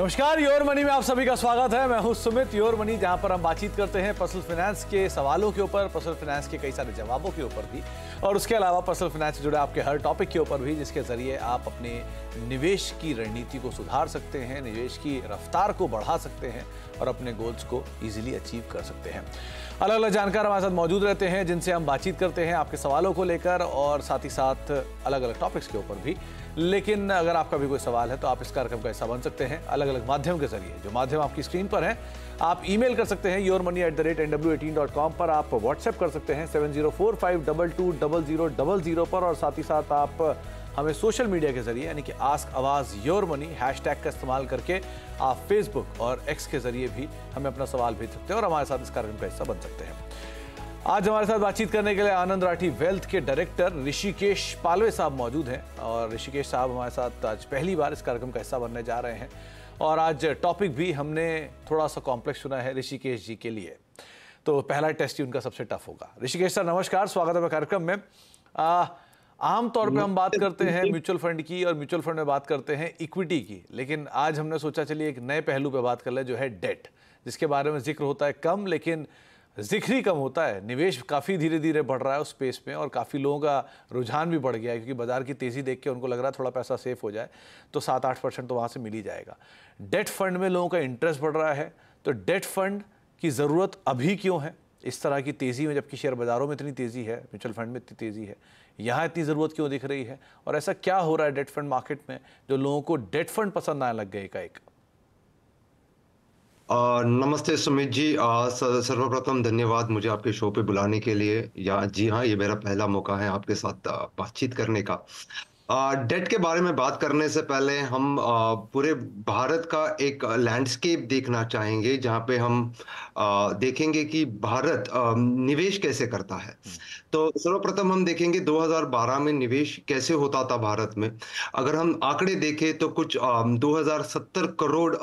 नमस्कार your money में आप सभी का स्वागत है मैं हूं सुमित योर मनी जहां पर हम बातचीत करते हैं पर्सनल फाइनेंस के सवालों के ऊपर पर्सनल फाइनेंस के कई सारे जवाबों के ऊपर भी और उसके अलावा पर्सनल फाइनेंस से जुड़े आपके हर टॉपिक के ऊपर भी जिसके जरिए आप अपने निवेश की रणनीति को सुधार सकते हैं निवेश की रफ्तार को बढ़ा सकते हैं और अपने गोल्स को ईजिली अचीव कर सकते हैं अलग अलग जानकार हमारे साथ मौजूद रहते हैं जिनसे हम बातचीत करते हैं आपके सवालों को लेकर और साथ ही साथ अलग अलग टॉपिक्स के ऊपर भी लेकिन अगर आपका भी कोई सवाल है तो आप इस कार्यक्रम का हिस्सा बन सकते हैं अलग अलग माध्यम के जरिए जो माध्यम आपकी स्क्रीन पर है आप ईमेल कर सकते हैं your money at the rate N eighteen dot com पर आप व्हाट्सएप कर सकते हैं seven zero four five double two double zero double zero पर और साथ ही साथ आप हमें सोशल मीडिया के जरिए यानी कि आस्क आवाज़ योर मनी हैश टैग का इस्तेमाल करके आप फेसबुक और एक्स के जरिए भी हमें अपना सवाल भेज सकते हैं और हमारे साथ इस कार्यक्रम का हिस्सा बन सकते हैं आज हमारे साथ बातचीत करने के लिए आनंद राठी वेल्थ के डायरेक्टर ऋषिकेश पालवे साहब मौजूद हैं और ऋषिकेश साहब हमारे साथ आज पहली बार इस कार्यक्रम का हिस्सा बनने जा रहे हैं और आज टॉपिक भी हमने थोड़ा सा कॉम्प्लेक्स सुना है ऋषिकेश जी के लिए तो पहला टेस्ट ही उनका सबसे टफ होगा ऋषिकेश सर नमस्कार स्वागत है कार्यक्रम में आमतौर पर हम बात करते हैं म्यूचुअल फंड की और म्यूचुअल फंड में बात करते हैं इक्विटी की लेकिन आज हमने सोचा चलिए एक नए पहलू पर बात कर ले जो है डेट जिसके बारे में जिक्र होता है कम लेकिन जिक्री कम होता है निवेश काफ़ी धीरे धीरे बढ़ रहा है उस स्पेस में और काफ़ी लोगों का रुझान भी बढ़ गया है क्योंकि बाजार की तेज़ी देख के उनको लग रहा है थोड़ा पैसा सेफ हो जाए तो सात आठ परसेंट तो वहाँ से मिल ही जाएगा डेट फंड में लोगों का इंटरेस्ट बढ़ रहा है तो डेट फंड की ज़रूरत अभी क्यों है इस तरह की तेज़ी में जबकि शेयर बाज़ारों में इतनी तेज़ी है म्यूचुअल फंड में इतनी तेज़ी है यहाँ इतनी ज़रूरत क्यों दिख रही है और ऐसा क्या हो रहा है डेट फंड मार्केट में जो लोगों को डेट फंड पसंद आने लग गए का एक नमस्ते सुमित जी सर्वप्रथम धन्यवाद मुझे आपके शो पे बुलाने के लिए या जी हाँ ये मेरा पहला मौका है आपके साथ बातचीत करने का डेट के बारे में बात करने से पहले हम पूरे भारत का एक लैंडस्केप देखना चाहेंगे जहां पे हम देखेंगे कि भारत निवेश कैसे करता है हम्म। तो सर्वप्रथम हम देखेंगे 2012 में निवेश कैसे होता था भारत में अगर हम आंकड़े देखें तो कुछ 2070 करोड़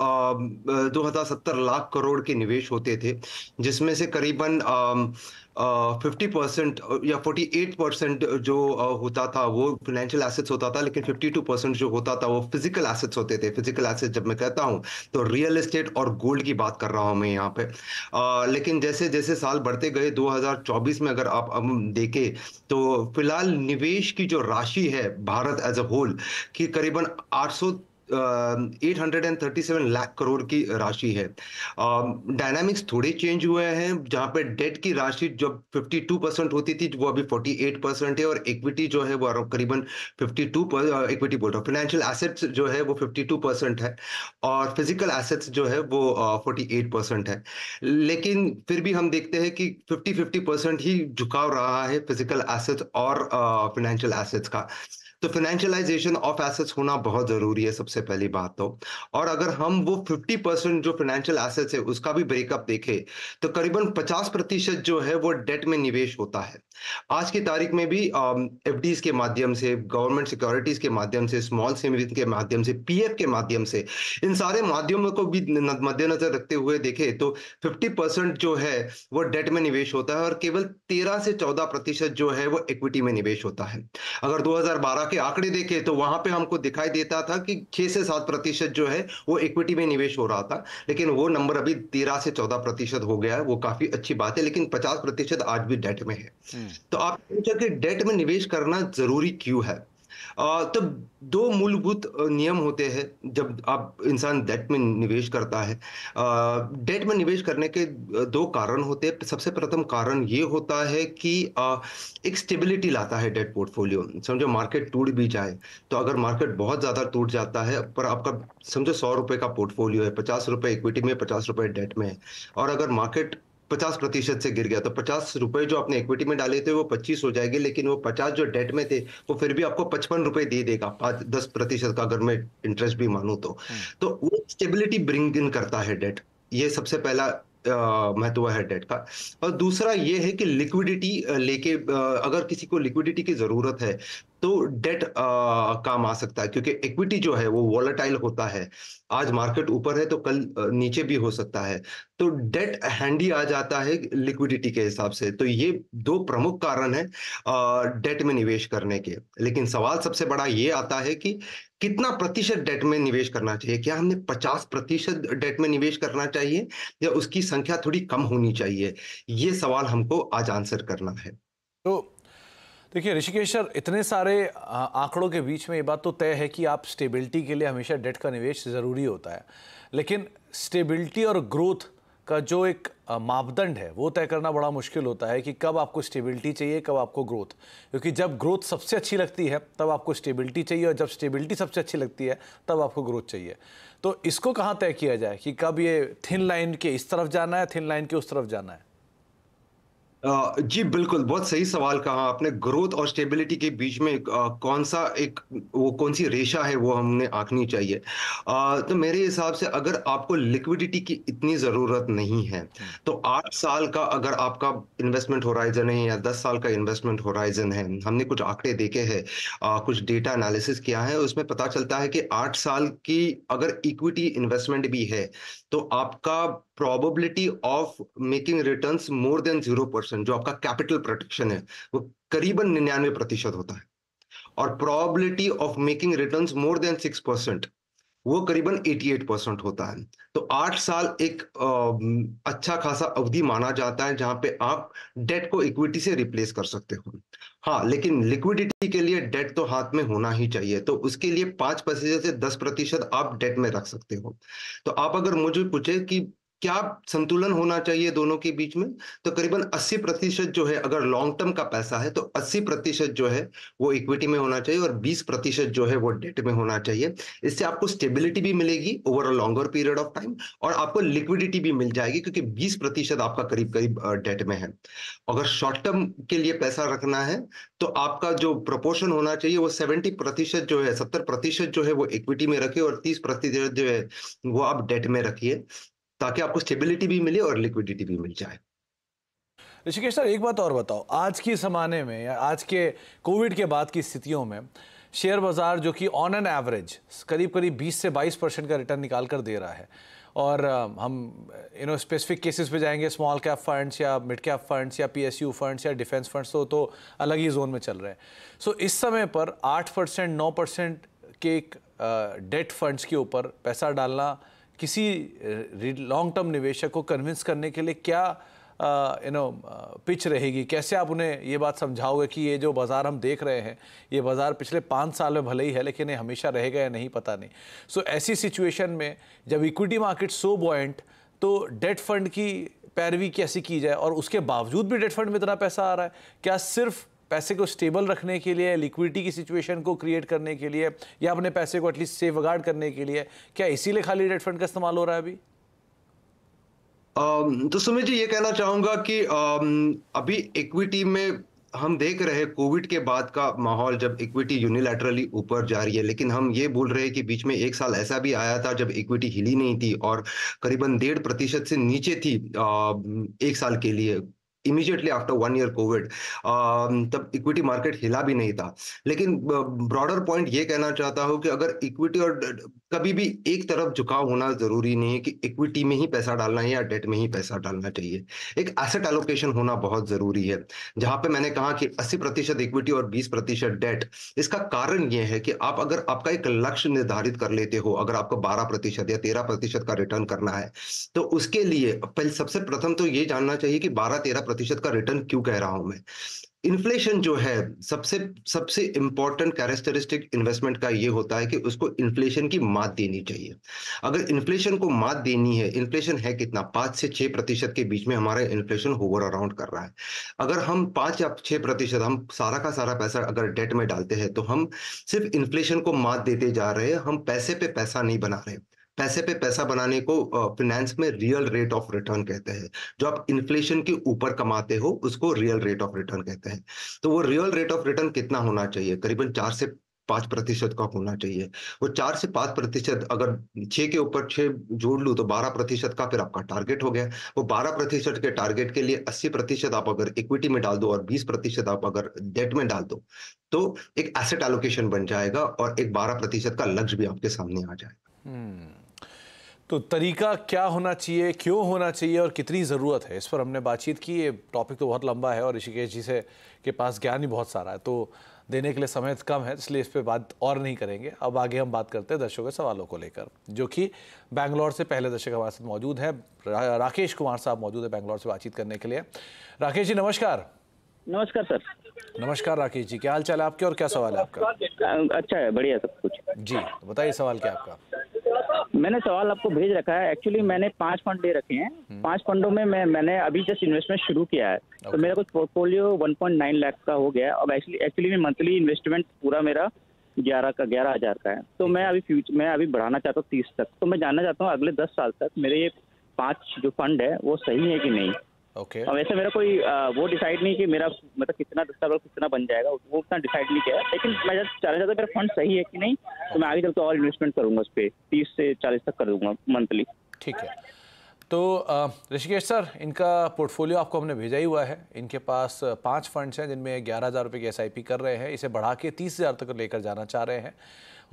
2070 लाख करोड़ के निवेश होते थे जिसमें से करीबन फिफ्टी परसेंट या फोर्टी एट परसेंट जो होता था वो फाइनेंशियल एसेट्स होता था लेकिन फिफ्टी टू परसेंट जो होता था वो फिजिकल एसेट्स होते थे फिजिकल एसेट्स जब मैं कहता हूँ तो रियल एस्टेट और गोल्ड की बात कर रहा हूँ मैं यहाँ पे uh, लेकिन जैसे जैसे साल बढ़ते गए 2024 में अगर आप हम देखें तो फिलहाल निवेश की जो राशि है भारत एज अ होल की करीबन आठ 837 लाख करोड़ की राशि है डायनामिक्स थोड़े चेंज हुए हैं जहां पे डेट की राशि जब 52 परसेंट होती थी वो अभी 48 परसेंट है और इक्विटी जो है वो करीबन 52 इक्विटी बोल रहा हूँ फाइनेंशियल एसेट्स जो है वो 52 परसेंट है और फिजिकल एसेट्स जो है वो फोर्टी एट परसेंट है लेकिन फिर भी हम देखते हैं कि फिफ्टी फिफ्टी परसेंट ही झुकाव रहा है फिजिकल एसेट्स और फाइनेंशियल एसेट्स का तो फाइनेंशियलाइजेशन ऑफ एसेट्स होना बहुत ज़रूरी है सबसे पहली बात तो और अगर हम वो 50 परसेंट जो फाइनेंशियल एसेट्स है उसका भी ब्रेकअप देखें तो करीबन 50 प्रतिशत जो है वो डेट में निवेश होता है आज की तारीख में भी एफ uh, के माध्यम से गवर्नमेंट सिक्योरिटीज के माध्यम से स्मॉल सेविंग के माध्यम से पी के माध्यम से इन सारे माध्यमों को भी मद्देनजर रखते हुए देखें तो फिफ्टी परसेंट जो है वो डेट में निवेश होता है और केवल तेरह से चौदह प्रतिशत जो है वो इक्विटी में निवेश होता है अगर 2012 जाके आंकड़े देखे तो वहां पे हमको दिखाई देता था कि छह से सात प्रतिशत जो है वो इक्विटी में निवेश हो रहा था लेकिन वो नंबर अभी तेरह से चौदह प्रतिशत हो गया है वो काफ़ी अच्छी बात है लेकिन पचास प्रतिशत आज भी डेट में है हम्म। तो आप कि डेट में निवेश करना जरूरी क्यों है तब दो मूलभूत नियम होते हैं जब आप इंसान डेट में निवेश करता है डेट में निवेश करने के दो कारण होते हैं सबसे प्रथम कारण ये होता है कि एक स्टेबिलिटी लाता है डेट पोर्टफोलियो समझो मार्केट टूट भी जाए तो अगर मार्केट बहुत ज़्यादा टूट जाता है पर आपका समझो सौ रुपये का पोर्टफोलियो है पचास रुपये इक्विटी में पचास रुपये डेट में है और अगर मार्केट पचास प्रतिशत से गिर गया तो पचास रुपए जो आपने इक्विटी में डाले थे वो पच्चीस हो जाएगी लेकिन वो पचास जो डेट में थे वो फिर भी आपको पचपन रुपए दे देगा पाँच दस प्रतिशत का अगर मैं इंटरेस्ट भी मानू तो हम्म। तो वो स्टेबिलिटी ब्रिंग इन करता है डेट ये सबसे पहला महत्व है डेट का और दूसरा ये है कि लिक्विडिटी लेके अगर किसी को लिक्विडिटी की ज़रूरत है तो डेट काम आ सकता है क्योंकि इक्विटी जो है वो वॉलेटाइल होता है आज मार्केट ऊपर है तो कल नीचे भी हो सकता है तो डेट हैंडी आ जाता है लिक्विडिटी के हिसाब से तो ये दो प्रमुख कारण है डेट में निवेश करने के लेकिन सवाल सबसे बड़ा ये आता है कि कितना प्रतिशत डेट में निवेश करना चाहिए क्या हमने पचास प्रतिशत डेट में निवेश करना चाहिए या उसकी संख्या थोड़ी कम होनी चाहिए ये सवाल हमको आज आंसर करना है तो देखिए ऋषिकेश सर इतने सारे आंकड़ों के बीच में ये बात तो तय है कि आप स्टेबिलिटी के लिए हमेशा डेट का निवेश ज़रूरी होता है लेकिन स्टेबिलिटी और ग्रोथ का जो एक मापदंड है वो तय करना बड़ा मुश्किल होता है कि कब आपको स्टेबिलिटी चाहिए कब आपको ग्रोथ क्योंकि जब ग्रोथ सबसे अच्छी लगती है तब आपको स्टेबिलिटी चाहिए और जब स्टेबिलिटी सबसे अच्छी लगती है तब आपको ग्रोथ चाहिए तो इसको कहाँ तय किया जाए कि कब ये थिन लाइन के इस तरफ जाना है थिन लाइन के उस तरफ जाना है जी बिल्कुल, बहुत सही सवाल कहा आपने। ग्रोथ और स्टेबिलिटी के बीच में कौन-सा एक वो कौन-सी रेशा है वो हमने आंकनी चाहिए। तो मेरे हिसाब से अगर आपको लिक्विडिटी की इतनी ज़रूरत नहीं है, तो आठ साल का अगर आपका इन्वेस्टमेंट होराइज़न है या दस साल का इन्वेस्टमेंट होराइज़न है, हमने कुछ आंकड़े देखे हैं कुछ डेटा एनालिसिस किया है, उसमें पता चलता है कि आठ साल की अगर इक्विटी इन्वेस्टमेंट भी है, तो आपका probability of making return more than zero protection जो आपका कैपिटल प्रोटेक्शन है वो करीबन निन्यानवे प्रतिशत होता है और probability of making return more than six percent वो करीबन 88 परसेंट होता है तो आठ साल एक आ, अच्छा खासा अवधि माना जाता है जहां पे आप डेट को इक्विटी से रिप्लेस कर सकते हो हाँ लेकिन लिक्विडिटी के लिए डेट तो हाथ में होना ही चाहिए तो उसके लिए पांच प्रतिशत से दस प्रतिशत आप डेट में रख सकते हो तो आप अगर मुझे पूछे कि क्या संतुलन होना चाहिए दोनों के बीच में तो करीबन 80 प्रतिशत जो है अगर लॉन्ग टर्म का पैसा है तो 80 प्रतिशत जो है वो इक्विटी में होना चाहिए और 20 प्रतिशत जो है वो डेट में होना चाहिए इससे आपको स्टेबिलिटी भी मिलेगी over a longer period of time और आपको लिक्विडिटी भी मिल जाएगी क्योंकि बीस प्रतिशत आपका करीब करीब डेट में है अगर शॉर्ट टर्म के लिए पैसा रखना है तो आपका जो प्रपोर्शन होना चाहिए वो सेवेंटी प्रतिशत जो है सत्तर प्रतिशत जो है वो इक्विटी में रखिए और तीस प्रतिशत जो है वो आप डेट में रखिए ताकि आपको स्टेबिलिटी भी मिले और लिक्विडिटी भी मिल जाए ऋषिकेश सर एक बात और बताओ आज के ज़माने में या आज के कोविड के बाद की स्थितियों में शेयर बाज़ार जो कि ऑन एन एवरेज करीब करीब 20 से 22 परसेंट का रिटर्न निकाल कर दे रहा है और हम यू नो स्पेसिफिक केसेस पे जाएंगे स्मॉल कैप फंड्स या मिड कैप फंड्स या पीएसयू फंड्स या डिफेंस फंड्स तो तो अलग ही जोन में चल रहे हैं सो so, इस समय पर आठ परसेंट नौ परसेंट के डेट फंड्स के ऊपर पैसा डालना किसी लॉन्ग टर्म निवेशक को कन्विंस करने के लिए क्या यू नो पिच रहेगी कैसे आप उन्हें ये बात समझाओगे कि ये जो बाज़ार हम देख रहे हैं ये बाज़ार पिछले पाँच साल में भले ही है लेकिन ये हमेशा रहेगा या नहीं पता नहीं सो so, ऐसी सिचुएशन में जब इक्विटी मार्केट सो बॉइंट तो डेट फंड की पैरवी कैसी की जाए और उसके बावजूद भी डेट फंड में इतना पैसा आ रहा है क्या सिर्फ पैसे को स्टेबल रखने के लिए लिक्विडिटी की सिचुएशन को क्रिएट करने के लिए या अपने पैसे को एटलीस्ट सेफ गार्ड करने के लिए क्या इसीलिए खाली डेट फंड का इस्तेमाल हो रहा है अभी तो सुमित जी ये कहना चाहूंगा कि अभी इक्विटी में हम देख रहे हैं कोविड के बाद का माहौल जब इक्विटी यूनिलैटरली ऊपर जा रही है लेकिन हम ये बोल रहे हैं कि बीच में एक साल ऐसा भी आया था जब इक्विटी हिली नहीं थी और करीबन डेढ़ प्रतिशत से नीचे थी एक साल के लिए immediately after one year covid तब इक्विटी मार्केट हिला भी नहीं था लेकिन ब्रॉडर पॉइंट ये कहना चाहता हूँ कि अगर इक्विटी और कभी भी एक तरफ झुकाव होना जरूरी नहीं है कि इक्विटी में ही पैसा डालना है या डेट में ही पैसा डालना चाहिए एक एसेट एलोकेशन होना बहुत जरूरी है जहां पे मैंने कहा कि 80 प्रतिशत इक्विटी और 20 प्रतिशत डेट इसका कारण यह है कि आप अगर आपका एक लक्ष्य निर्धारित कर लेते हो अगर आपको 12 प्रतिशत या तेरह प्रतिशत का रिटर्न करना है तो उसके लिए पहले सबसे प्रथम तो ये जानना चाहिए कि बारह तेरह प्रतिशत का रिटर्न क्यों कह रहा हूं मैं इन्फ्लेशन जो है सबसे सबसे इंपॉर्टेंट कैरेक्टरिस्टिक इन्वेस्टमेंट का ये होता है कि उसको इन्फ्लेशन की मात देनी चाहिए अगर इन्फ्लेशन को मात देनी है इन्फ्लेशन है कितना पाँच से छः प्रतिशत के बीच में हमारा इन्फ्लेशन होवर अराउंड कर रहा है अगर हम पाँच या छः प्रतिशत हम सारा का सारा पैसा अगर डेट में डालते हैं तो हम सिर्फ इन्फ्लेशन को मात देते जा रहे हैं हम पैसे पे पैसा नहीं बना रहे हैं पैसे पे पैसा बनाने को फिनेंस में रियल रेट ऑफ रिटर्न कहते हैं जो आप इन्फ्लेशन के ऊपर कमाते हो उसको रियल रेट ऑफ रिटर्न कहते हैं तो वो रियल रेट ऑफ रिटर्न कितना होना चाहिए करीबन चार से पांच प्रतिशत का होना चाहिए वो चार से पांच प्रतिशत अगर छह के ऊपर छह जोड़ लू तो बारह प्रतिशत का फिर आपका टारगेट हो गया वो बारह प्रतिशत के टारगेट के लिए अस्सी प्रतिशत आप अगर इक्विटी में डाल दो और बीस प्रतिशत आप अगर डेट में डाल दो तो एक एसेट एलोकेशन बन जाएगा और एक बारह प्रतिशत का लक्ष्य भी आपके सामने आ जाएगा hmm. तो तरीका क्या होना चाहिए क्यों होना चाहिए और कितनी ज़रूरत है इस पर हमने बातचीत की ये टॉपिक तो बहुत लंबा है और ऋषिकेश जी से के पास ज्ञान ही बहुत सारा है तो देने के लिए समय कम है इसलिए इस पर बात और नहीं करेंगे अब आगे हम बात करते हैं दर्शकों के सवालों को लेकर जो कि बैंगलोर से पहले दर्शक हमारे साथ मौजूद हैं रा, राकेश कुमार साहब मौजूद है बैंगलोर से बातचीत करने के लिए राकेश जी नमस्कार नमस्कार सर नमस्कार राकेश जी क्या हाल चाल है आपके और क्या सवाल है आपका अच्छा है बढ़िया सब कुछ जी बताइए सवाल क्या आपका मैंने सवाल आपको भेज रखा है एक्चुअली मैंने पांच फंड ले रखे हैं हम्म। पांच फंडों में मैं मैंने अभी जस्ट इन्वेस्टमेंट शुरू किया है तो okay. तो मेरा कुछ पोर्टफोलियो 1.9 लाख का हो गया है और एक्चुअली एक्चुअली में मंथली इन्वेस्टमेंट पूरा मेरा ग्यारह का ग्यारह हजार का है तो मैं अभी फ्यूचर मैं अभी बढ़ाना चाहता हूँ तीस तक तो मैं जानना चाहता हूँ अगले दस साल तक मेरे ये पाँच जो फंड है वो सही है कि नहीं ओके okay. वैसे मेरा कोई आ, वो डिसाइड नहीं कि मेरा मतलब कितना दस्तावेज कितना बन जाएगा वो उतना डिसाइड नहीं किया लेकिन मैं जब चाहना चाहता मेरा फंड सही है कि नहीं तो मैं आगे चलते और इन्वेस्टमेंट करूंगा उस पर तीस से चालीस तक कर दूंगा मंथली ठीक है तो ऋषिकेश सर इनका पोर्टफोलियो आपको हमने भेजा ही हुआ है इनके पास पांच फंड्स हैं जिनमें ग्यारह हज़ार रुपये की एस कर रहे हैं इसे बढ़ा के तीस हज़ार तक लेकर जाना चाह रहे हैं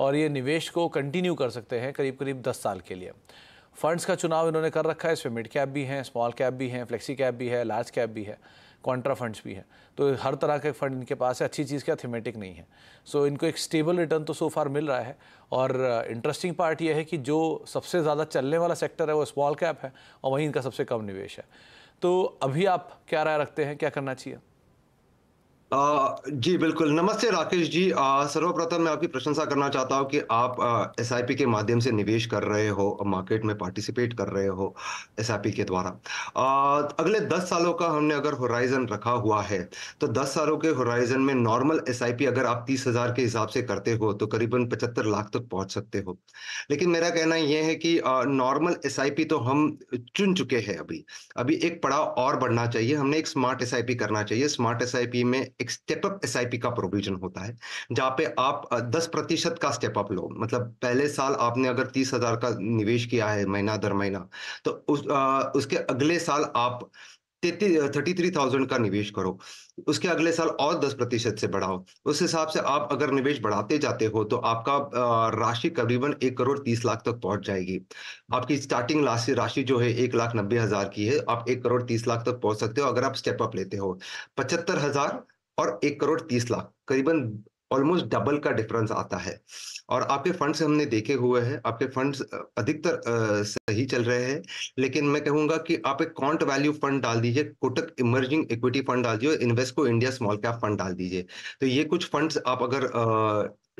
और ये निवेश को कंटिन्यू कर सकते हैं करीब करीब दस साल के लिए फंड्स का चुनाव इन्होंने कर रखा है इसमें मिड कैप भी हैं स्मॉल कैप भी हैं फ्लेक्सी कैप भी है लार्ज कैप भी है क्वांट्रा फंड्स भी हैं तो हर तरह के फंड इनके पास है अच्छी चीज़ क्या थीमेटिक नहीं है सो so, इनको एक स्टेबल रिटर्न तो सो फार मिल रहा है और इंटरेस्टिंग पार्ट यह है कि जो सबसे ज़्यादा चलने वाला सेक्टर है वो स्मॉल कैप है और वहीं इनका सबसे कम निवेश है तो अभी आप क्या राय रखते हैं क्या करना चाहिए जी बिल्कुल नमस्ते राकेश जी सर्वप्रथम मैं आपकी प्रशंसा करना चाहता हूँ कि आप एस के माध्यम से निवेश कर रहे हो मार्केट में पार्टिसिपेट कर रहे हो एस के द्वारा आ, अगले दस सालों का हमने अगर होराइजन रखा हुआ है तो दस सालों के होराइजन में नॉर्मल एस अगर आप तीस हजार के हिसाब से करते हो तो करीबन पचहत्तर लाख तक तो पहुँच सकते हो लेकिन मेरा कहना यह है कि नॉर्मल एस तो हम चुन चुके हैं अभी अभी एक पड़ाव और बढ़ना चाहिए हमने एक स्मार्ट एस करना चाहिए स्मार्ट एस में एक स्टेप अप एसआईपी का प्रोविजन होता है जहाँ पे आप दस प्रतिशत का स्टेप अप लो मतलब पहले साल आपने अगर तीस हजार का निवेश किया है महीना दर महीना तो उस आ, उसके अगले साल आप थर्टी थ्री थाउजेंड का निवेश करो उसके अगले साल और दस प्रतिशत से बढ़ाओ उस हिसाब से आप अगर निवेश बढ़ाते जाते हो तो आपका राशि करीबन एक करोड़ तीस लाख तक पहुंच जाएगी आपकी स्टार्टिंग राशि राशि जो है एक लाख नब्बे हजार की है आप एक करोड़ तीस लाख तक पहुंच सकते हो अगर आप स्टेप अप लेते हो पचहत्तर हजार और एक करोड़ तीस लाख करीबन ऑलमोस्ट डबल का डिफरेंस आता है और आपके फंड्स हमने देखे हुए हैं आपके फंड्स अधिकतर सही चल रहे हैं लेकिन मैं कहूंगा कि आप एक कॉन्ट वैल्यू फंड डाल दीजिए कोटक इमर्जिंग इक्विटी फंड डाल दीजिए Invesco India small cap fund डाल दीजिए तो ये कुछ फंड्स आप अगर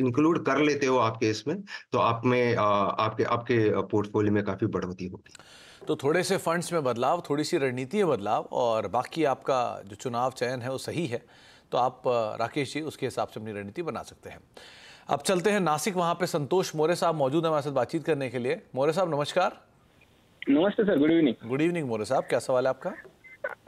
इंक्लूड कर लेते हो आपके इसमें तो आप में आपके आपके पोर्टफोलियो में काफ़ी बढ़ोतरी होगी तो थोड़े से फंड्स में बदलाव थोड़ी सी रणनीति में बदलाव और बाकी आपका जो चुनाव चयन है वो सही है तो आप राकेश जी उसके हिसाब से अपनी रणनीति बना सकते हैं अब चलते हैं नासिक वहां पे संतोष मोरे साहब मौजूद है हमारे साथ बातचीत करने के लिए मोरे साहब नमस्कार नमस्ते sir good evening good evening More साहब क्या सवाल है आपका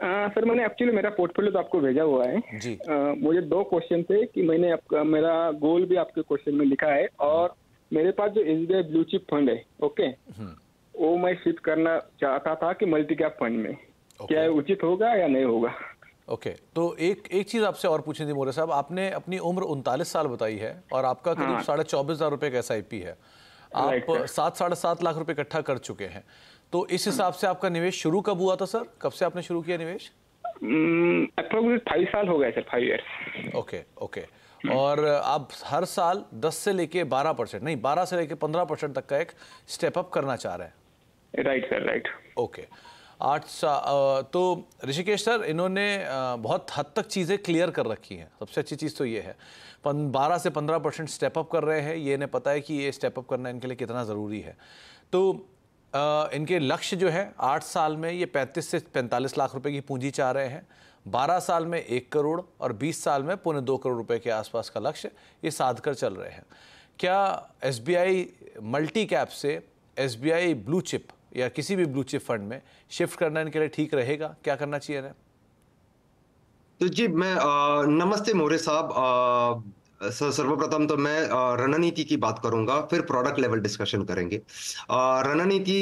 आ, सर मैंने एक्चुअली मेरा पोर्टफोलियो तो आपको भेजा हुआ है जी आ, मुझे दो क्वेश्चन थे कि मैंने आपका मेरा गोल भी आपके क्वेश्चन में लिखा है और मेरे पास जो एस ब्लू चिप फंड है ओके हम्म। वो मैं शिफ्ट करना चाहता था कि मल्टी कैप फंड में क्या उचित होगा या नहीं होगा ओके okay, तो एक एक चीज़ आपसे और पूछनी थी मोरे साहब आपने अपनी उम्र उनतालीस साल बताई है और आपका करीब हाँ। साढ़े चौबीस हज़ार रुपए का एस है आप सात साढ़े सात लाख रुपए इकट्ठा कर चुके हैं तो इस हाँ। हिसाब से आपका निवेश शुरू कब हुआ था सर कब से आपने शुरू किया निवेश फाइव हम्म, साल हो गए sir five year okay okay और आप हर साल दस से लेके बारह परसेंट नहीं बारह से लेके पंद्रह परसेंट तक का एक स्टेप अप करना चाह रहे हैं राइट सर राइट ओके आठ सा तो ऋषिकेश सर इन्होंने बहुत हद तक चीज़ें क्लियर कर रखी हैं सबसे अच्छी चीज़ तो ये है पन बारह से पंद्रह परसेंट स्टेपअप कर रहे हैं ये इन्हें पता है कि ये स्टेपअप करना इनके लिए कितना ज़रूरी है तो इनके लक्ष्य जो है आठ साल में ये पैंतीस से पैंतालीस लाख रुपए की पूंजी चाह रहे हैं बारह साल में एक करोड़ और बीस साल में पौने दो करोड़ रुपये के आसपास का लक्ष्य ये साध कर चल रहे हैं क्या एस मल्टी कैप से एस ब्लू चिप या किसी भी ब्लू चिप फंड में शिफ्ट करना इनके लिए ठीक रहेगा क्या करना चाहिए तो जी मैं आ, नमस्ते मोरे साहब सर सर्वप्रथम तो मैं रणनीति की बात करूंगा फिर प्रोडक्ट लेवल डिस्कशन करेंगे रणनीति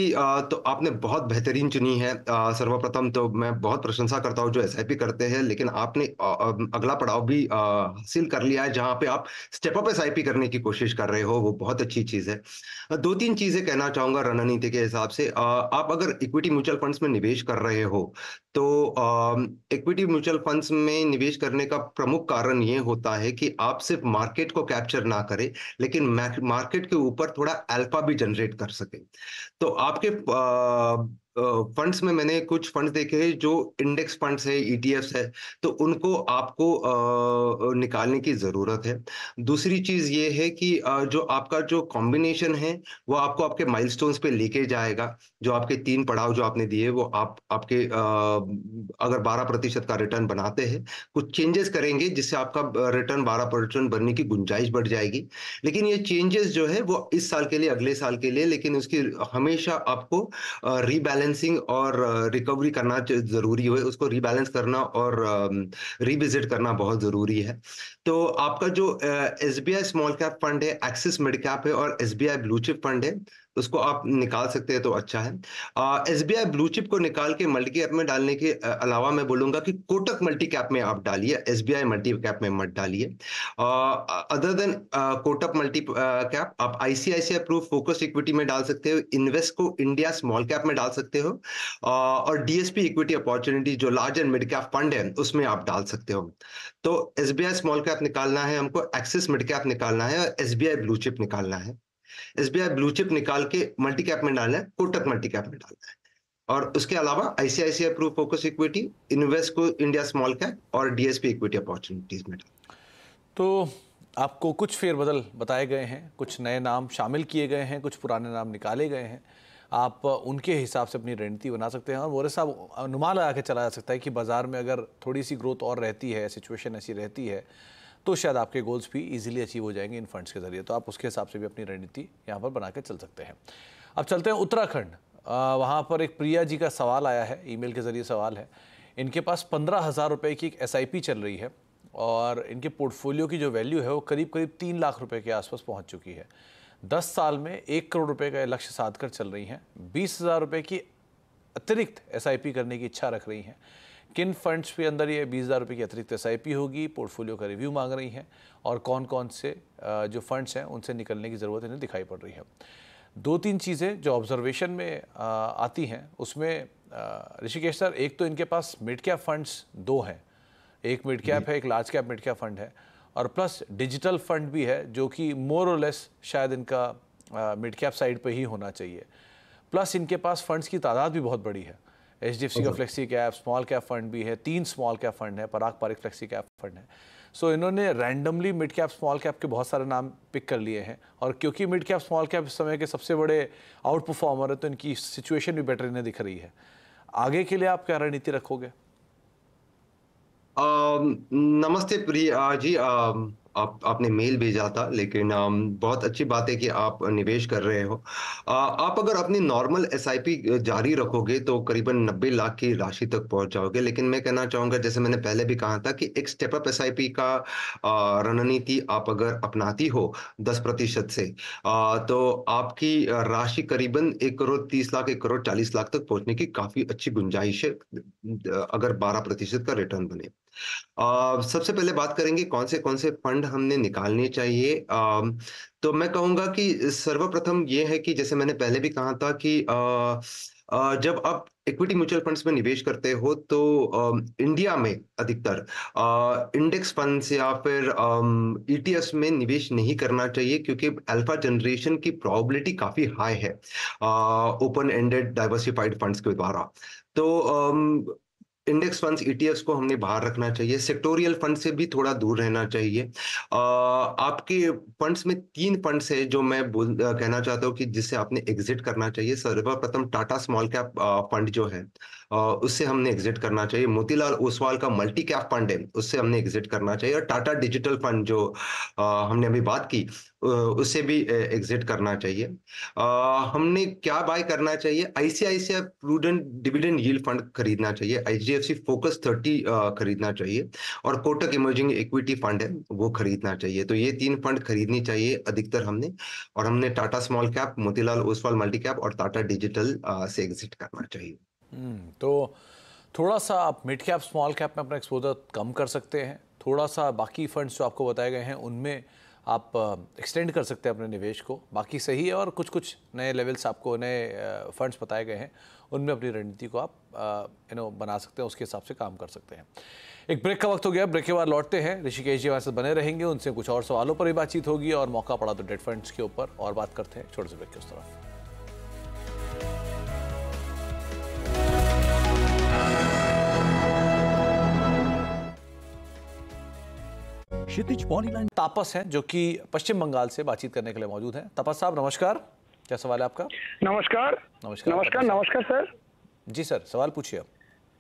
तो आपने बहुत बेहतरीन चुनी है सर्वप्रथम तो मैं बहुत प्रशंसा करता हूं जो एस करते हैं लेकिन आपने अगला पड़ाव भी हासिल कर लिया है जहां पे आप स्टेप अप एस करने की कोशिश कर रहे हो वो बहुत अच्छी चीज़ है दो तीन चीज़ें कहना चाहूँगा रणनीति के हिसाब से आप अगर इक्विटी म्यूचुअल फंड्स में निवेश कर रहे हो तो इक्विटी म्यूचुअल फंड्स में निवेश करने का प्रमुख कारण ये होता है कि आप सिर्फ सिर्फ मार्केट को कैप्चर ना करे लेकिन मार्केट के ऊपर थोड़ा अल्फा भी जनरेट कर सके तो आपके आ, फंड्स में मैंने कुछ फंड्स देखे हैं जो इंडेक्स फंड्स है ई है तो उनको आपको निकालने की ज़रूरत है दूसरी चीज़ ये है कि जो आपका जो कॉम्बिनेशन है वो आपको आपके माइलस्टोन्स पे लेके जाएगा जो आपके तीन पड़ाव जो आपने दिए वो आप आपके अगर बारह प्रतिशत का रिटर्न बनाते हैं कुछ चेंजेस करेंगे जिससे आपका रिटर्न बारह परसेंट बनने की गुंजाइश बढ़ जाएगी लेकिन ये चेंजेस जो है वो इस साल के लिए अगले साल के लिए लेकिन उसकी हमेशा आपको रीबैलेंस रीबैलेंसिंग और रिकवरी करना ज़रूरी है उसको रीबैलेंस करना और रिविजिट करना बहुत ज़रूरी है तो आपका जो S B I small cap fund है एक्सिस मिड कैप है और S B I blue chip fund है उसको आप निकाल सकते हैं तो अच्छा है S B I blue chip को निकाल के मल्टी कैप में डालने के अलावा मैं बोलूंगा कि कोटक मल्टी कैप में आप डालिए S B I multi cap में मत डालिए other than Kotak multi cap आप I C I C I pru focus equity में डाल सकते हो invest Invesco India small cap में डाल सकते हो uh, और डीएसपी इक्विटी अपॉर्चुनिटी जो large and mid cap fund है उसमें आप डाल सकते हो तो S B I small cap निकालना है हमको एक्सिस मिड कैप निकालना है और S B I blue chip निकालना है S B I blue chip निकाल के मल्टी कैप में डालना है कोटक मल्टी कैप में डालना है और उसके अलावा ICICI pru focus equity Invesco India small cap और डीएसपी इक्विटी अपॉर्चुनिटीज में तो आपको कुछ फेरबदल बताए गए हैं कुछ नए नाम शामिल किए गए हैं कुछ पुराने नाम निकाले गए हैं आप उनके हिसाब से अपनी रणनीति बना सकते हैं और मोरे साहब अनुमान लगा के चला जा सकता है कि बाज़ार में अगर थोड़ी सी ग्रोथ और रहती है सिचुएशन ऐसी रहती है तो शायद आपके गोल्स भी इजीली अचीव हो जाएंगे इन फंड्स के जरिए तो आप उसके हिसाब से भी अपनी रणनीति यहाँ पर बना के चल सकते हैं अब चलते हैं उत्तराखंड वहाँ पर एक प्रिया जी का सवाल आया है ई के ज़रिए सवाल है इनके पास पंद्रह हज़ार रुपये की एक एस चल रही है और इनके पोर्टफोलियो की जो वैल्यू है वो करीब करीब तीन लाख रुपए के आसपास पहुंच चुकी है दस साल में एक करोड़ रुपए का लक्ष्य साध कर चल रही हैं बीस हज़ार रुपये की अतिरिक्त एस करने की इच्छा रख रही हैं किन फंड्स के अंदर ये बीस हज़ार रुपये की अतिरिक्त एस होगी पोर्टफोलियो का रिव्यू मांग रही हैं और कौन कौन से जो फंड्स हैं उनसे निकलने की ज़रूरत इन्हें दिखाई पड़ रही है दो तीन चीज़ें जो ऑब्जर्वेशन में आती हैं उसमें ऋषिकेश सर एक तो इनके पास मिड कैप फंड्स दो हैं एक मिड कैप है एक large cap mid cap fund है और प्लस डिजिटल फंड भी है जो कि मोर और लेस शायद इनका मिड कैप साइड पर ही होना चाहिए प्लस इनके पास फंड्स की तादाद भी बहुत बड़ी है एच डी एफ सी का flexi cap small cap fund भी है तीन स्मॉल कैप फंड है Parag Parikh flexi cap fund है सो so, इन्होंने randomly mid cap small cap के बहुत सारे नाम पिक कर लिए हैं और क्योंकि मिड कैप स्मॉल कैप इस समय के सबसे बड़े आउट परफॉर्मर है तो इनकी सिचुएशन भी बेटर इन्हें दिख रही है आगे के लिए आप क्या रणनीति रखोगे नमस्ते प्रिया जी आप आपने मेल भेजा था लेकिन बहुत अच्छी बात है कि आप निवेश कर रहे हो आप अगर अपनी नॉर्मल एस जारी रखोगे तो करीबन नब्बे लाख की राशि तक पहुंच जाओगे लेकिन मैं कहना चाहूँगा जैसे मैंने पहले भी कहा था कि एक स्टेप अप एस का रणनीति आप अगर अपनाती हो दस प्रतिशत से तो आपकी राशि करीबन एक करोड़ तीस लाख एक करोड़ चालीस लाख तक पहुंचने की काफ़ी अच्छी गुंजाइश है अगर बारह प्रतिशत का रिटर्न बने सबसे पहले बात करेंगे कौन से कौन से फंड हमने निकालने चाहिए आ, तो मैं कहूंगा कि सर्वप्रथम ये है कि जैसे मैंने पहले भी कहा था कि जब आप इक्विटी म्यूचुअल फंड्स में निवेश करते हो तो इंडिया में अधिकतर इंडेक्स फंड्स या फिर ईटीएफ e में निवेश नहीं करना चाहिए क्योंकि अल्फा जनरेशन की प्रोबेबिलिटी काफ़ी हाई है ओपन एंडेड डाइवर्सिफाइड फंड्स के द्वारा तो इंडेक्स फंड्स ईटीएफ्स को हमने बाहर रखना चाहिए सेक्टोरियल फंड से भी थोड़ा दूर रहना चाहिए आपके फंड्स में तीन फंड्स है जो मैं बोल कहना चाहता हूँ कि जिससे आपने एग्जिट करना चाहिए सर्वप्रथम टाटा स्मॉल कैप फंड जो है उससे हमने एग्जिट करना चाहिए मोतीलाल ओसवाल का मल्टी कैप फंड है उससे हमने एग्जिट करना चाहिए और टाटा डिजिटल फंड जो हमने अभी बात की उससे भी एग्जिट करना चाहिए हमने क्या बाय करना चाहिए ICICI prudent dividend yield fund खरीदना चाहिए एचडीएफसी फोकस थर्टी खरीदना चाहिए और कोटक इमर्जिंग इक्विटी फंड है वो खरीदना चाहिए तो ये तीन फंड खरीदनी चाहिए अधिकतर हमने और हमने Tata small cap Motilal Oswal multi cap और टाटा डिजिटल से एग्जिट करना चाहिए हम्म, तो थोड़ा सा आप मिड कैप स्मॉल कैप में अपना एक्सपोजर कम कर सकते हैं थोड़ा सा बाकी फंड्स जो आपको बताए गए हैं उनमें आप एक्सटेंड कर सकते हैं अपने निवेश को बाकी सही है और कुछ कुछ नए लेवल्स आपको नए फंड्स बताए गए हैं उनमें अपनी रणनीति को आप यू नो बना सकते हैं उसके हिसाब से काम कर सकते हैं एक ब्रेक का वक्त हो गया ब्रेक के बाद लौटते हैं ऋषिकेश जी हमारे साथ बने रहेंगे उनसे कुछ और सवालों पर भी बातचीत होगी और मौका पड़ा तो डेट फंड्स के ऊपर और बात करते हैं छोटे से ब्रेक के उस तरफ क्षितिज पॉलीलाइन तापस हैं जो कि पश्चिम बंगाल से बातचीत करने के लिए मौजूद हैं तापस साहब नमस्कार क्या सवाल है आपका नमस्कार नमस्कार नमस्कार नमस्कार सर जी सर सवाल पूछिए आप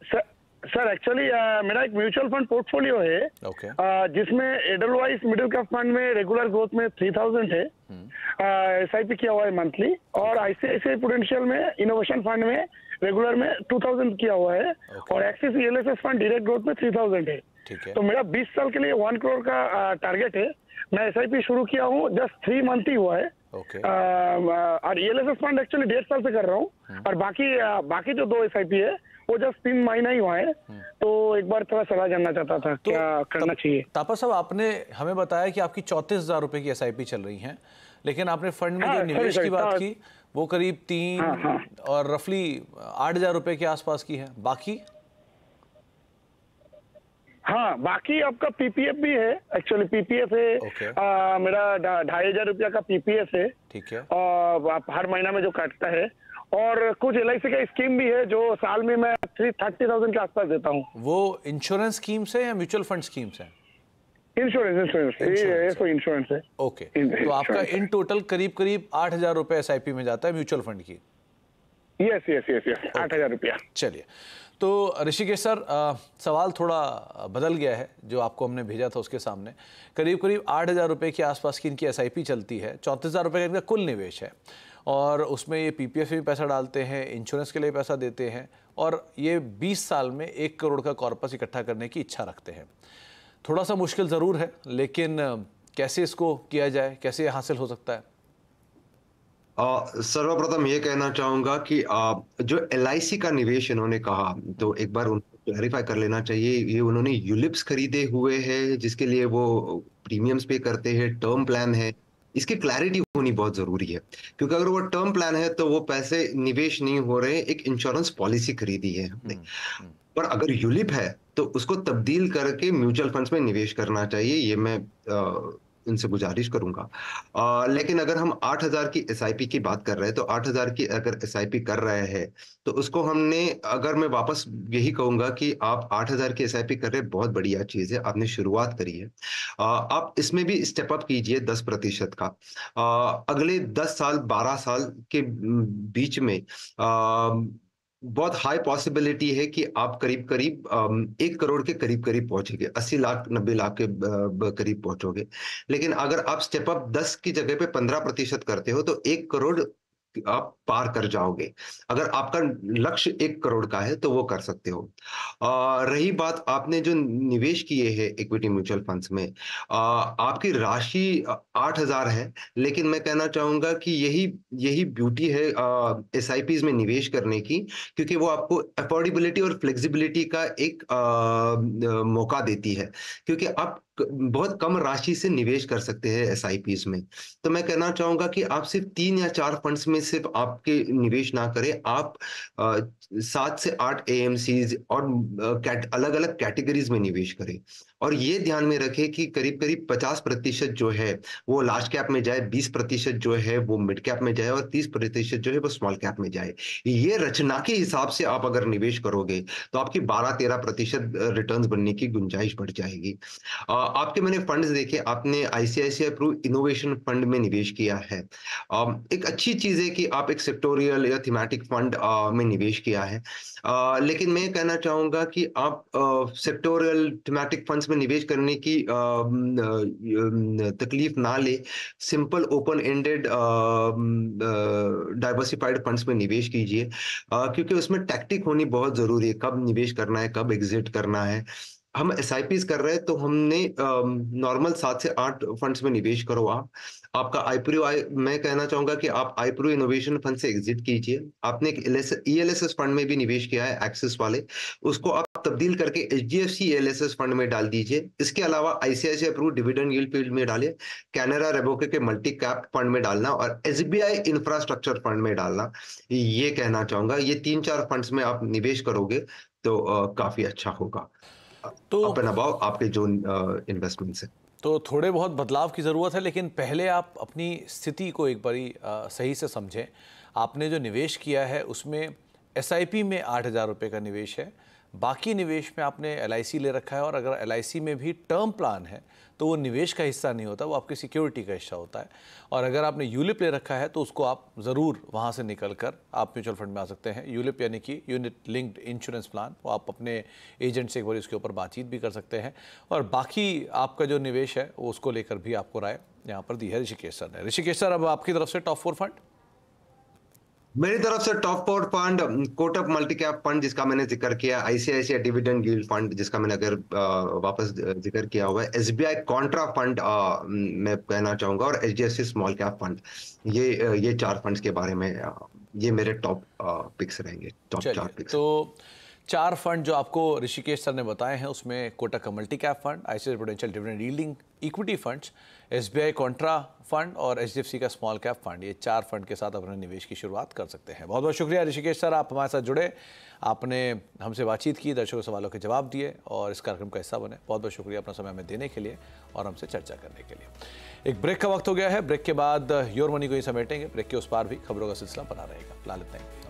सर एक्चुअली uh, मेरा एक म्यूचुअल फंड पोर्टफोलियो है okay. uh, जिसमें एडलवाइज मिडिल कैप फंड में रेगुलर ग्रोथ में थ्री थाउजेंड है एस आई पी किया हुआ है मंथली और आईसीआईसीआई पोटेंशियल में इनोवेशन फंड में रेगुलर में टू थाउजेंड किया हुआ है okay. और Axis L S S fund direct growth में थ्री थाउजेंड है तो मेरा 20 साल के लिए वन करोड़ का टारगेट है मैं एस शुरू किया हूँ जस्ट थ्री मंथ ही हुआ है ओके okay. और एस एस फंड एक्चुअली डेढ़ साल से कर रहा हूँ हम्म। और बाकी बाकी जो दो एस है वो जस्ट तीन महीना ही हुआ है हम्म। तो एक बार थोड़ा सलाह जानना चाहता था तो क्या करना चाहिए तापा साहब आपने हमें बताया कि आपकी चौतीस हजार रुपए की एस चल रही है लेकिन आपने फंड में हाँ, जो निवेश की बात की वो करीब हाँ, तीन हाँ, हाँ. और रफली आठ हजार रुपए के आसपास की है बाकी हाँ बाकी आपका पीपीएफ भी है एक्चुअली पीपीएफ है okay. आ, मेरा ढाई हजार रुपया का पीपीएफ है ठीक है और आप हर महीना में जो काटता है और कुछ एल का स्कीम भी है जो साल में मैं थ्री थर्टी थाउजेंड के आसपास देता हूँ वो इंश्योरेंस स्कीम से या म्यूचुअल फंड स्कीम से इंश्योरेंस इंश्योरेंस इंश्योरेंस है ओके तो आपका इन टोटल करीब करीब आठ हजार रुपये एस में जाता है म्यूचुअल फंड की यस यस यस यस आठ हजार रुपया चलिए तो ऋषिकेश सर सवाल थोड़ा बदल गया है जो आपको हमने भेजा था उसके सामने करीब करीब आठ हज़ार रुपये के आसपास की इनकी एस चलती है चौंतीस हज़ार रुपये का इनका कुल निवेश है और उसमें ये पी में पैसा डालते हैं इंश्योरेंस के लिए पैसा देते हैं और ये बीस साल में एक करोड़ का कॉर्पस इकट्ठा करने की इच्छा रखते हैं थोड़ा सा मुश्किल ज़रूर है लेकिन कैसे इसको किया जाए कैसे हासिल हो सकता है सर्वप्रथम ये कहना चाहूंगा कि आ, जो एल का निवेश इन्होंने कहा तो एक बार उनको क्लैरिफाई कर लेना चाहिए ये उन्होंने यूलिप्स खरीदे हुए हैं जिसके लिए वो प्रीमियम्स पे करते हैं टर्म प्लान है इसकी क्लैरिटी होनी बहुत जरूरी है क्योंकि अगर वो टर्म प्लान है तो वो पैसे निवेश नहीं हो रहे एक इंश्योरेंस पॉलिसी खरीदी है हमने हम्म, हम्म। पर अगर यूलिप है तो उसको तब्दील करके म्यूचुअल फंड्स में निवेश करना चाहिए ये मैं आ, इनसे गुजारिश करूंगा आ, लेकिन अगर हम 8000 की एस की बात कर रहे हैं तो 8000 की अगर एस कर रहे हैं तो उसको हमने अगर मैं वापस यही कहूंगा कि आप 8000 की एस कर रहे हैं बहुत बढ़िया चीज़ है आपने शुरुआत करी है आ, आप इसमें भी स्टेप अप कीजिए दस प्रतिशत का आ, अगले दस साल बारह साल के बीच में बहुत हाई पॉसिबिलिटी है कि आप करीब करीब एक करोड़ के करीब करीब पहुंचेंगे अस्सी लाख नब्बे लाख के करीब पहुंचोगे लेकिन अगर आप स्टेप अप दस की जगह पे पंद्रह प्रतिशत करते हो तो एक करोड़ आप पार कर जाओगे अगर आपका लक्ष्य एक करोड़ का है तो वो कर सकते हो आ, रही बात आपने जो निवेश किए हैं इक्विटी म्यूचुअल फंड्स में आ, आपकी राशि आठ हजार है लेकिन मैं कहना चाहूंगा कि यही यही ब्यूटी है एस आई में निवेश करने की क्योंकि वो आपको अफोर्डेबिलिटी और फ्लेक्सिबिलिटी का एक आ, मौका देती है क्योंकि आप बहुत कम राशि से निवेश कर सकते हैं एस आई में तो मैं कहना चाहूंगा कि आप सिर्फ तीन या चार फंड्स में सिर्फ आपके निवेश ना करें आप सात से आठ ए एम और अलग अलग कैटेगरीज में निवेश करें और ये ध्यान में रखें कि करीब करीब पचास प्रतिशत जो है वो लार्ज कैप में जाए बीस प्रतिशत जो है वो मिड कैप में जाए और तीस प्रतिशत जो है वो स्मॉल कैप में जाए ये रचना के हिसाब से आप अगर निवेश करोगे तो आपकी बारह तेरह प्रतिशत रिटर्न बनने की गुंजाइश बढ़ जाएगी आ, आपके मैंने फंड्स देखे आपने आईसीआईसीआई प्रूव इनोवेशन फंड में निवेश किया है एक अच्छी चीज़ है कि आप एक सेक्टोरियल या थीमेटिक फंड में निवेश किया है लेकिन मैं कहना चाहूंगा कि आप सेक्टोरियल थीमेटिक फंड्स में निवेश करने की तकलीफ ना ले simple open ended diversified funds में निवेश कीजिए क्योंकि उसमें टैक्टिक होनी बहुत ज़रूरी है कब निवेश करना है कब एग्जिट करना है हम एस आई पी कर रहे हैं तो हमने नॉर्मल सात से आठ फंड्स में निवेश करो आपका आईप्रो आई मैं कहना चाहूंगा कि आप आईप्रो इनोवेशन फंड से एग्जिट कीजिए आपने एक ई एल फंड में भी निवेश किया है एक्सिस वाले उसको आप तब्दील करके H D F C L S S fund में डाल दीजिए इसके अलावा आईसीआईसी अप्रूव डिविडेंड यील्ड फील्ड में डालिए कैनरा रेबोके के मल्टी कैप फंड में डालना और S B I infrastructure fund में डालना ये कहना चाहूंगा ये तीन चार फंड्स में आप निवेश करोगे तो काफी अच्छा होगा तो अप एंड अबाउ आपके जो इन्वेस्टमेंट्स हैं तो थोड़े बहुत बदलाव की ज़रूरत है लेकिन पहले आप अपनी स्थिति को एक बारी सही से समझें आपने जो निवेश किया है उसमें एस में आठ हज़ार का निवेश है बाकी निवेश में आपने एल ले रखा है और अगर एल में भी टर्म प्लान है तो वो निवेश का हिस्सा नहीं होता वो आपकी सिक्योरिटी का हिस्सा होता है और अगर आपने यूलिप ले रखा है तो उसको आप ज़रूर वहाँ से निकल कर आप म्यूचुअल फंड में आ सकते हैं यूलिप यानी कि यूनिट लिंक्ड इंश्योरेंस प्लान वो आप अपने एजेंट से एक बार इसके ऊपर बातचीत भी कर सकते हैं और बाकी आपका जो निवेश है उसको लेकर भी आपको राय यहाँ पर दी है ऋषिकेश सर ने ऋषिकेश सर अब आपकी तरफ से टॉप फोर फंड मेरी तरफ से टॉप फोर फंड कोटअप मल्टी कैप फंड जिसका मैंने जिक्र किया आईसीआईसीआई डिविडेंड गिल फंड जिसका मैंने अगर वापस जिक्र किया हुआ है S B I contra fund मैं कहना चाहूंगा और H D F C small cap fund ये ये चार फंड्स के बारे में ये मेरे टॉप पिक्स रहेंगे टॉप चार पिक्स तो चार फंड जो आपको ऋषिकेश सर ने बताए हैं उसमें कोटक का multi cap fund ICI prudential dividend yielding equity funds S B I contra fund और एच डी एफ सी का स्मॉल कैप फंड ये चार फंड के साथ अपने निवेश की शुरुआत कर सकते हैं बहुत बहुत शुक्रिया ऋषिकेश सर आप हमारे साथ जुड़े आपने हमसे बातचीत की दर्शकों सवालों के जवाब दिए और इस कार्यक्रम का हिस्सा बने बहुत बहुत शुक्रिया अपना समय हमें देने के लिए और हमसे चर्चा करने के लिए एक ब्रेक का वक्त हो गया है ब्रेक के बाद योर मनी को ही समेटेंगे ब्रेक के उस पार भी खबरों का सिलसिला बना रहेगा लालित थैंक